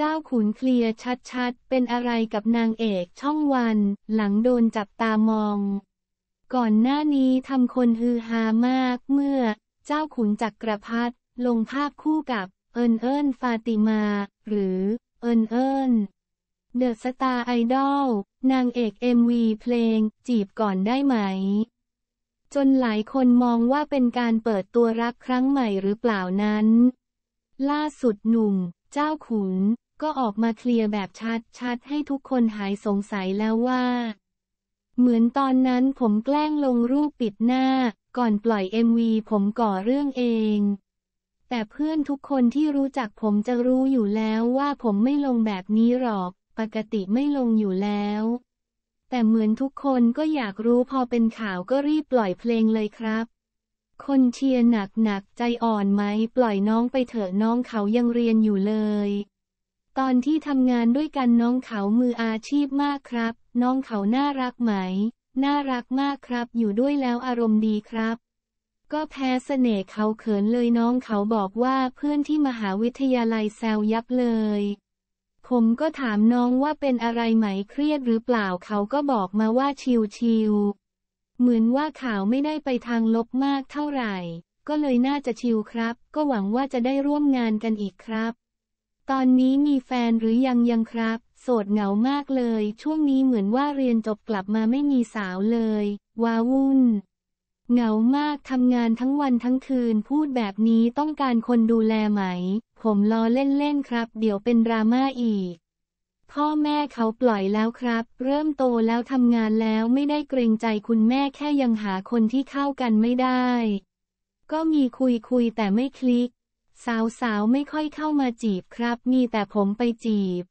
เจ้าขุนเคลียร์ชัดๆ เป็นอะไรกับนางเอกช่องวัน หลังโดนจับตามอง ก่อนหน้านี้ทำคนฮือฮามากเมื่อเจ้าขุนจักรพรรดิลงภาพคู่กับเอิญเอิญฟาติมา หรือเอิญเอิญเดอะสตาร์ไอดอลนางเอกเอ็มวีเพลงจีบก่อนได้ไหม จนหลายคนมองว่าเป็นการเปิดตัวรักครั้งใหม่หรือเปล่านั้น ล่าสุดหนุ่ม เจ้าขุนก็ออกมาเคลียร์แบบชัดชัดให้ทุกคนหายสงสัยแล้วว่า เหมือนตอนนั้นผมแกล้งลงรูปปิดหน้าก่อนปล่อยเอมวีผมก่อเรื่องเอง แต่เพื่อนทุกคนที่รู้จักผมจะรู้อยู่แล้วว่าผมไม่ลงแบบนี้หรอก ปกติไม่ลงอยู่แล้ว แต่เหมือนทุกคนก็อยากรู้พอเป็นข่าวก็รีบปล่อยเพลงเลยครับ คนเชียร์หนักหนักใจอ่อนไหมปล่อยน้องไปเถอะน้องเขายังเรียนอยู่เลยตอนที่ทำงานด้วยกันน้องเขามืออาชีพมากครับ น้องเขาน่ารักไหม น่ารักมากครับ อยู่ด้วยแล้วอารมณ์ดีครับ ก็แพ้เสน่ห์เขาเขินเลยน้องเขาบอกว่าเพื่อนที่มหาวิทยาลัยแซวยับเลย ผมก็ถามน้องว่าเป็นอะไรไหมเครียดหรือเปล่าเขาก็บอกมาว่าชิวๆเหมือนว่าข่าวไม่ได้ไปทางลบมากเท่าไหร่ ก็เลยน่าจะชิวครับ ก็หวังว่าจะได้ร่วมงานกันอีกครับตอนนี้มีแฟนหรือยังยังครับ โสดเหงามากเลย ช่วงนี้เหมือนว่าเรียนจบกลับมาไม่มีสาวเลยว้าวุ่นเหงามากทำงานทั้งวันทั้งคืนพูดแบบนี้ต้องการคนดูแลไหม ผมล้อเล่นๆครับ เดี๋ยวเป็นดราม่าอีกพ่อแม่เขาปล่อยแล้วครับ เริ่มโตแล้วทำงานแล้วไม่ได้เกรงใจคุณแม่แค่ยังหาคนที่เข้ากันไม่ได้ ก็มีคุยคุยแต่ไม่คลิกสาวๆ ไม่ค่อยเข้ามาจีบครับ มีแต่ผมไปจีบ